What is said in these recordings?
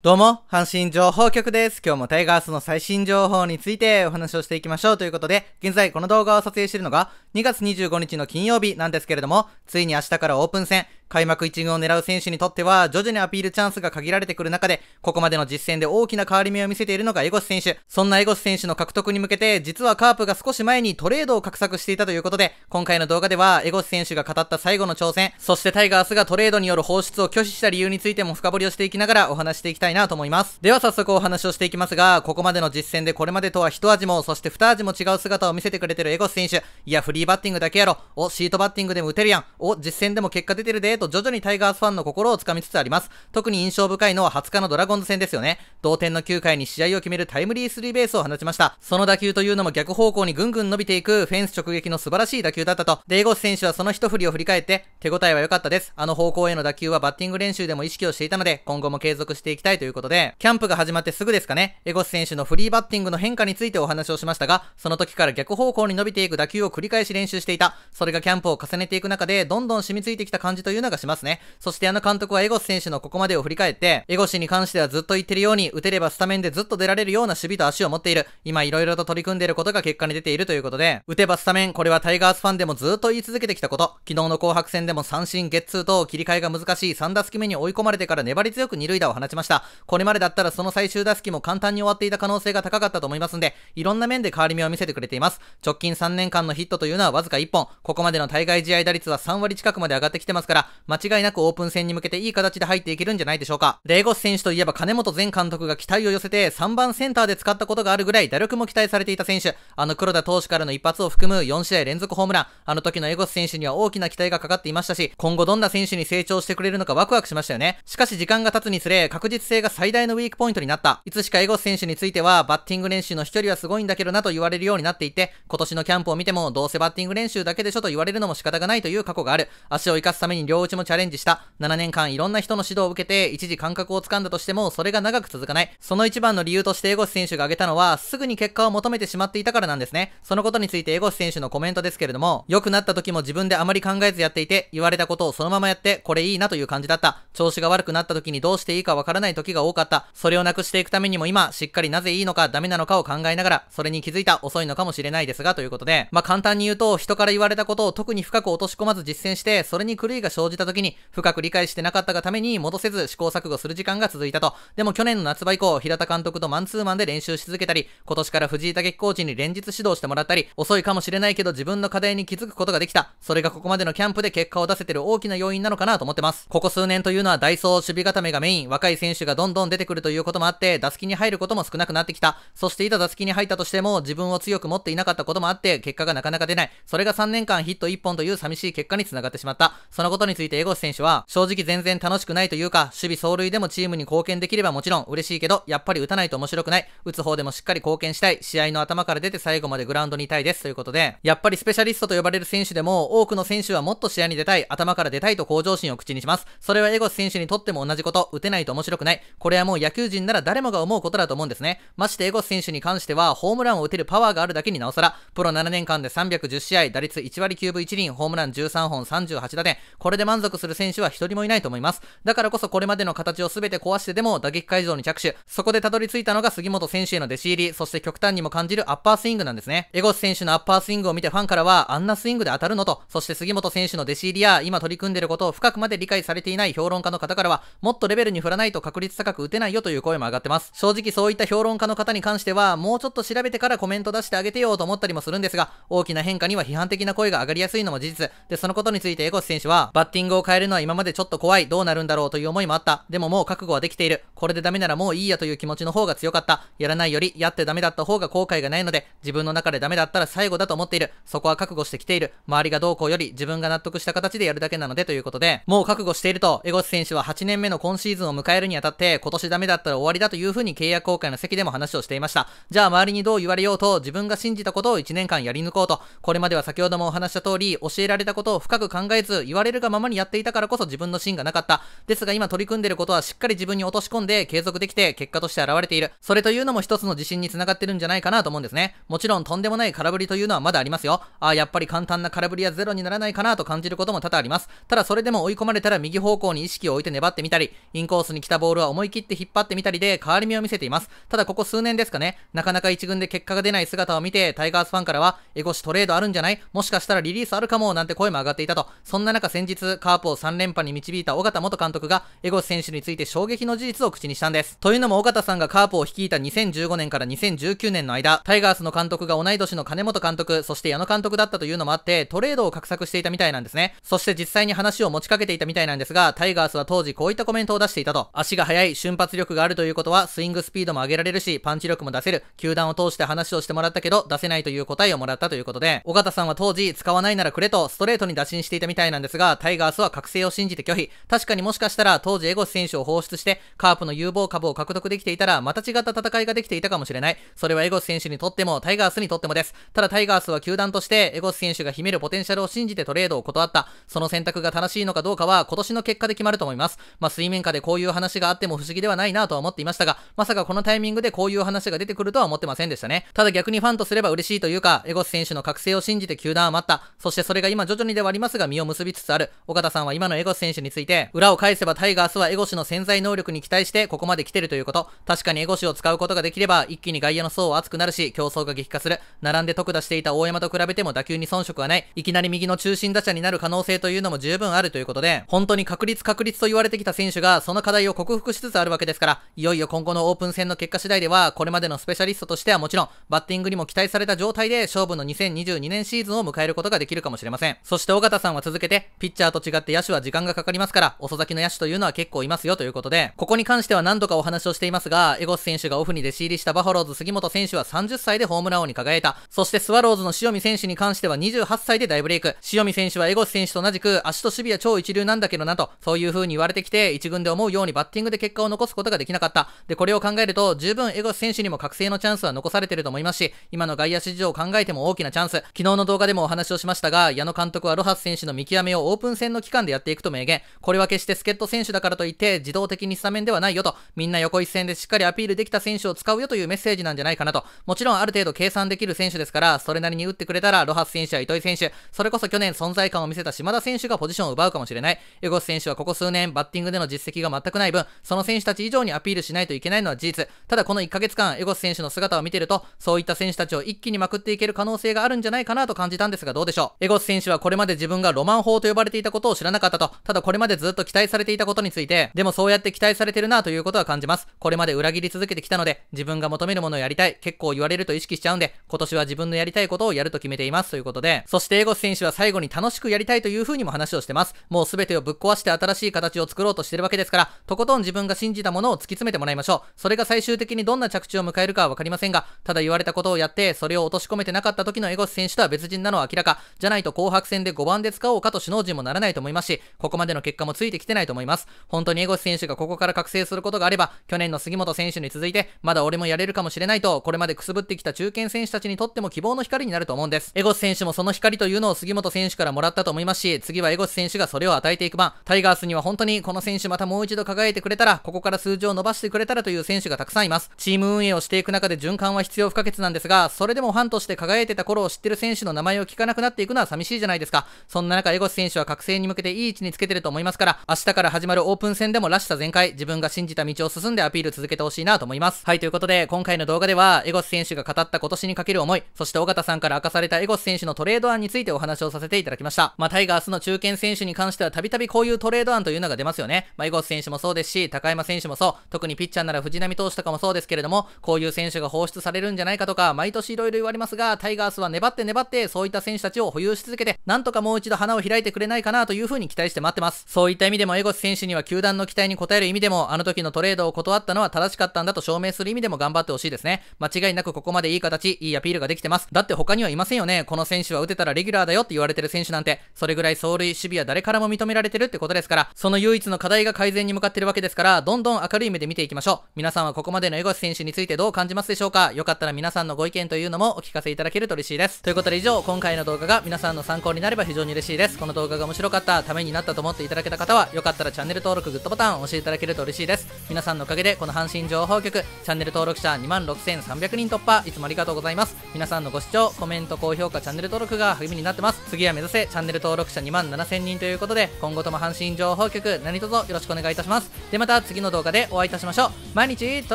どうも、阪神情報局です。今日もタイガースの最新情報についてお話をしていきましょうということで、現在この動画を撮影しているのが2月25日の金曜日なんですけれども、ついに明日からオープン戦、開幕1軍を狙う選手にとっては、徐々にアピールチャンスが限られてくる中で、ここまでの実戦で大きな変わり目を見せているのがエゴス選手。そんなエゴス選手の獲得に向けて、実はカープが少し前にトレードを画策していたということで、今回の動画では、エゴス選手が語った最後の挑戦、そしてタイガースがトレードによる放出を拒否した理由についても深掘りをしていきながらお話していきたいなと思います。では早速お話をしていきますが、ここまでの実戦でこれまでとは一味も、そして二味も違う姿を見せてくれてるエゴス選手。いや、フリーバッティングだけやろ。お、シートバッティングでも打てるやん。お、実戦でも結果出てるで、と徐々にタイガースファンの心をつかみつつあります。特に印象深いのは20日のドラゴンズ戦ですよね。同点の9回に試合を決めるタイムリースリーベースを放ちました。その打球というのも逆方向にぐんぐん伸びていくフェンス直撃の素晴らしい打球だったと、デイゴス選手はその一振りを振り返って、手応えは良かったです。あの方向への打球はバッティング練習でも意識をしていたので、今後も継続していきたいということで、キャンプが始まってすぐですかね、エゴス選手のフリーバッティングの変化についてお話をしましたが、その時から逆方向に伸びていく打球を繰り返し練習していた。それがキャンプを重ねていく中で、どんどん染みついてきた感じというのがなしますね。そして矢野監督はエゴス選手のここまでを振り返って、エゴシに関してはずっと言ってるように、打てればスタメンでずっと出られるような守備と足を持っている。今色々と取り組んでいることが結果に出ているということで、打てばスタメン、これはタイガースファンでもずっと言い続けてきたこと。昨日の紅白戦でも三振、ゲッツー等切り替えが難しい3打席目に追い込まれてから粘り強く2塁打を放ちました。これまでだったらその最終打席も簡単に終わっていた可能性が高かったと思いますんで、いろんな面で変わり目を見せてくれています。直近3年間のヒットというのはわずか1本。ここまでの対外試合打率は3割近くまで上がってきてますから、間違いなくオープン戦に向けていい形で入っていけるんじゃないでしょうか。レゴス選手といえば金本前監督が期待を寄せて3番センターで使ったことがあるぐらい打力も期待されていた選手。あの黒田投手からの一発を含む4試合連続ホームラン。あの時のエゴス選手には大きな期待がかかっていましたし、今後どんな選手に成長してくれるのかワクワクしましたよね。しかし時間が経つにつれ確実性が最大のウィークポイントになった。いつしかエゴス選手についてはバッティング練習の飛距離はすごいんだけどなと言われるようになっていて、今年のキャンプを見てもどうせバッティング練習だけでしょと言われるのも仕方がないという過去がある。足を生かすために両ちもチャレンジした。7年間いろんな人の指導を受けて、一時感覚をつかんだとしても、それが長く続かない。その一番の理由としてエゴ越選手が挙げたのは、すぐに結果を求めてしまっていたからなんですね。そのことについてエゴ越選手のコメントですけれども、良くなった時も自分であまり考えずやっていて、言われたことをそのままやって、これいいなという感じだった。調子が悪くなった時にどうしていいかわからない時が多かった。それをなくしていくためにも今、しっかりなぜいいのかダメなのかを考えながら、それに気づいた遅いのかもしれないですが、ということで、まあ簡単に言うと、人から言われたことを特に深く落とし込まず実践して、それに狂いが生じた時に深く理解してなかったがために戻せず試行錯誤する時間が続いたと。でも去年の夏場以降、平田監督とマンツーマンで練習し続けたり、今年から藤井武コーチに連日指導してもらったり、遅いかもしれないけど自分の課題に気づくことができた。それがここまでのキャンプで結果を出せてる大きな要因なのかなと思ってます。ここ数年というのはダイソー守備固めがメイン、若い選手がどんどん出てくるということもあって、打席に入ることも少なくなってきた。そしていた打席に入ったとしても、自分を強く持っていなかったこともあって、結果がなかなか出ない。それが3年間ヒット1本という寂しい結果につながってしまった。そのことについて江越選手は、正直全然楽しくないというか、守備走塁でもチームに貢献できればもちろん嬉しいけど、やっぱり打たないと面白くない。打つ方でもしっかり貢献したい。試合の頭から出て最後までグラウンドにいたいです。ということで、やっぱりスペシャリストと呼ばれる選手でも、多くの選手はもっと試合に出たい、頭から出たいと向上心を口にします。それは江越選手にとっても同じこと、打てないと面白くない。これはもう野球人なら誰もが思うことだと思うんですね。まして江越選手に関しては、ホームランを打てるパワーがあるだけになおさら、プロ7年間で310試合、打率1割9分1厘、ホームラン13本38打点。これで満足する選手は一人もいないと思います。だからこそこれまでの形を全て壊してでも打撃会場に着手。そこでたどり着いたのが杉本選手への弟子入り、そして極端にも感じるアッパースイングなんですね。ゴス選手のアッパースイングを見てファンからは、あんなスイングで当たるのと、そして杉本選手の弟子入りや、今取り組んでいることを深くまで理解されていない評論家の方からは、もっとレベルに振らないと確率高く打てないよという声も上がってます。正直そういった評論家の方に関しては、もうちょっと調べてからコメント出してあげてよと思ったりもするんですが、大きな変化には批判的な声が上がりやすいのも事実。で、そのことについてエゴス選手は、バッティティングを変えるのは今までちょっと怖い、どうなるんだろうという思いもあった。でももう覚悟はできている。これでダメならもういいやという気持ちの方が強かった。やらないより、やってダメだった方が後悔がないので、自分の中でダメだったら最後だと思っている。そこは覚悟してきている。周りがどうこうより、自分が納得した形でやるだけなのでということで、もう覚悟していると、エゴス選手は8年目の今シーズンを迎えるにあたって、今年ダメだったら終わりだというふうに契約公開の席でも話をしていました。じゃあ周りにどう言われようと、自分が信じたことを1年間やり抜こうと、これまでは先ほどもお話した通り、教えられたことを深く考えず、言われるがままにやっていたからこそ自分の芯がなかった。ですが今取り組んでることはしっかり自分に落とし込んで継続できて結果として現れている。それというのも一つの自信につながってるんじゃないかなと思うんですね。もちろんとんでもない空振りというのはまだありますよ。ああ、やっぱり簡単な空振りはゼロにならないかなと感じることも多々あります。ただそれでも追い込まれたら右方向に意識を置いて粘ってみたり、インコースに来たボールは思い切って引っ張ってみたりで変わり身を見せています。ただここ数年ですかね、なかなか一軍で結果が出ない姿を見て、タイガースファンからは、エゴシトレードあるんじゃないもしかしたらリリースあるかもなんて声も上がっていたと。そんな中先日、カープを3連覇に導いた尾形元監督が、江越選手について衝撃の事実を口にしたんです。というのも尾形さんがカープを率いた2015年から2019年の間、タイガースの監督が同い年の金本監督、そして矢野監督だったというのもあって、トレードを画策していたみたいなんですね。そして実際に話を持ちかけていたみたいなんですが、タイガースは当時こういったコメントを出していたと。足が速い、瞬発力があるということは、スイングスピードも上げられるし、パンチ力も出せる。球団を通して話をしてもらったけど、出せないという答えをもらったということで、尾形さんは当時、使わないならくれと、ストレートに打診していたみたいなんですが、タイガーガースは覚醒を信じて拒否。確かにもしかしたら当時エゴス選手を放出して、カープの有望株を獲得できていたら、また違った戦いができていたかもしれない。それはエゴス選手にとっても、タイガースにとってもです。ただタイガースは球団として、エゴス選手が秘めるポテンシャルを信じてトレードを断った。その選択が正しいのかどうかは、今年の結果で決まると思います。まあ、水面下でこういう話があっても不思議ではないなとは思っていましたが、まさかこのタイミングでこういう話が出てくるとは思ってませんでしたね。ただ逆にファンとすれば嬉しいというか、エゴス選手の覚醒を信じて球団は待った。そしてそれが今徐々にではありますが、実を結びつつある。岡田さんは今のエゴス選手について、裏を返せばタイガースはエゴシの潜在能力に期待してここまで来てるということ。確かにエゴシを使うことができれば、一気に外野の層は厚くなるし、競争が激化する。並んで特打していた大山と比べても打球に遜色はない。いきなり右の中心打者になる可能性というのも十分あるということで、本当に確率確率と言われてきた選手が、その課題を克服しつつあるわけですから、いよいよ今後のオープン戦の結果次第では、これまでのスペシャリストとしてはもちろん、バッティングにも期待された状態で、勝負の2022年シーズンを迎えることができるかもしれません。そして尾形さんは続けて、ピッチャーと違って野手は時間がかかりますから、遅咲きの野手というのは結構いますよということで、ここに関しては何度かお話をしていますが、エゴス選手がオフに弟子入りしたバファローズ杉本選手は30歳でホームラン王に輝いた。そしてスワローズの塩見選手に関しては28歳で大ブレイク。塩見選手はエゴス選手と同じく、足と守備は超一流なんだけどなと、そういう風に言われてきて、1軍で思うようにバッティングで結果を残すことができなかった。で、これを考えると、十分エゴス選手にも覚醒のチャンスは残されてると思いますし、今の外野市場を考えても大きなチャンス。昨日の動画でもお話をしましたが、矢野監督はロハス選手の見極めをオープン戦のの期間でやっていくと明言。これは決して助っ人選手だからといって、自動的にスタメンではないよと、みんな横一線でしっかりアピールできた選手を使うよというメッセージなんじゃないかなと。もちろんある程度計算できる選手ですから、それなりに打ってくれたら、ロハス選手や糸井選手、それこそ去年存在感を見せた島田選手がポジションを奪うかもしれない。エゴス選手はここ数年、バッティングでの実績が全くない分、その選手たち以上にアピールしないといけないのは事実。ただこの1ヶ月間、エゴス選手の姿を見てると、そういった選手たちを一気にまくっていける可能性があるんじゃないかなと感じたんですが、どうでしょう。エゴス選手はこれまで自分がロマン砲と呼ばれていたことを知らなかったと、ただこれまでずっと期待されていたことについて、でもそうやって期待されてるなということは感じます。これまで裏切り続けてきたので、自分が求めるものをやりたい、結構言われると意識しちゃうんで、今年は自分のやりたいことをやると決めていますということで、そしてエゴス選手は最後に楽しくやりたいという風にも話をしてます。もう全てをぶっ壊して新しい形を作ろうとしてるわけですから、とことん自分が信じたものを突き詰めてもらいましょう。それが最終的にどんな着地を迎えるかは分かりませんが、ただ言われたことをやって、それを落とし込めてなかった時のエゴス選手とは別人なのは明らか、じゃないと紅白戦で5番で使おうかと首脳陣もならないないと思いますし、ここまでの結果もついてきてないと思います。本当にエゴス選手がここから覚醒することがあれば、去年の杉本選手に続いて、まだ俺もやれるかもしれないと、これまでくすぶってきた中堅選手たちにとっても希望の光になると思うんです。エゴス選手もその光というのを杉本選手からもらったと思いますし、次はエゴス選手がそれを与えていく番。タイガースには本当にこの選手またもう一度輝いてくれたら、ここから数字を伸ばしてくれたらという選手がたくさんいます。チーム運営をしていく中で循環は必要不可欠なんですが、それでもファンとして輝いてた頃を知ってる選手の名前を聞かなくなっていくのは寂しいじゃないですか。そんな中、エゴス選手は覚醒に向けていい位置につけてると思いますから、明日から始まるオープン戦でもらしさ全開、自分が信じた道を進んでアピール続けてほしいなと思います。はい、ということで、今回の動画では、エゴス選手が語った今年にかける思い、そして尾形さんから明かされたエゴス選手のトレード案についてお話をさせていただきました。まあ、タイガースの中堅選手に関しては、たびたびこういうトレード案というのが出ますよね。まあ、エゴス選手もそうですし、高山選手もそう、特にピッチャーなら藤浪投手とかもそうですけれども、こういう選手が放出されるんじゃないかとか、毎年いろいろ言われますが、タイガースは粘って粘って、そういった選手たちを保有し続けて、なんとかもう一度花を開いてくれないかなというふうに期待して待ってます。そういった意味でもエゴス選手には球団の期待に応える意味でも、あの時のトレードを断ったのは正しかったんだと証明する意味でも頑張ってほしいですね。間違いなくここまでいい形、いいアピールができてます。だって他にはいませんよね。この選手は打てたらレギュラーだよって言われてる選手なんて、それぐらい走塁、守備は誰からも認められてるってことですから、その唯一の課題が改善に向かってるわけですから、どんどん明るい目で見ていきましょう。皆さんはここまでのエゴス選手についてどう感じますでしょうかよかったら皆さんのご意見というのもお聞かせいただけると嬉しいです。ということで以上、今回の動画が皆さんの参考になれば非常に嬉しいです。この動画が面白かかった、ためになったと思っていただけた方は、よかったらチャンネル登録、グッドボタンを押していただけると嬉しいです。皆さんのおかげで、この阪神情報局、チャンネル登録者26,300人突破、いつもありがとうございます。皆さんのご視聴、コメント、高評価、チャンネル登録が励みになってます。次は目指せ、チャンネル登録者27,000人ということで、今後とも阪神情報局、何卒よろしくお願いいたします。で、また次の動画でお会いいたしましょう。毎日、ト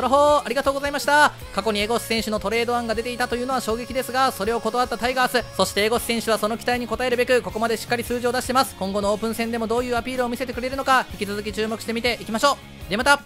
ロホー、ありがとうございました。過去にエゴス選手のトレード案が出ていたというのは衝撃ですが、それを断ったタイガース、そしてエゴス選手はその期待に応えるべく、ここまでしっかり数字を出してます。今後のオープン戦でもどういうアピールを見せてくれるのか、引き続き注目してみていきましょう。ではまた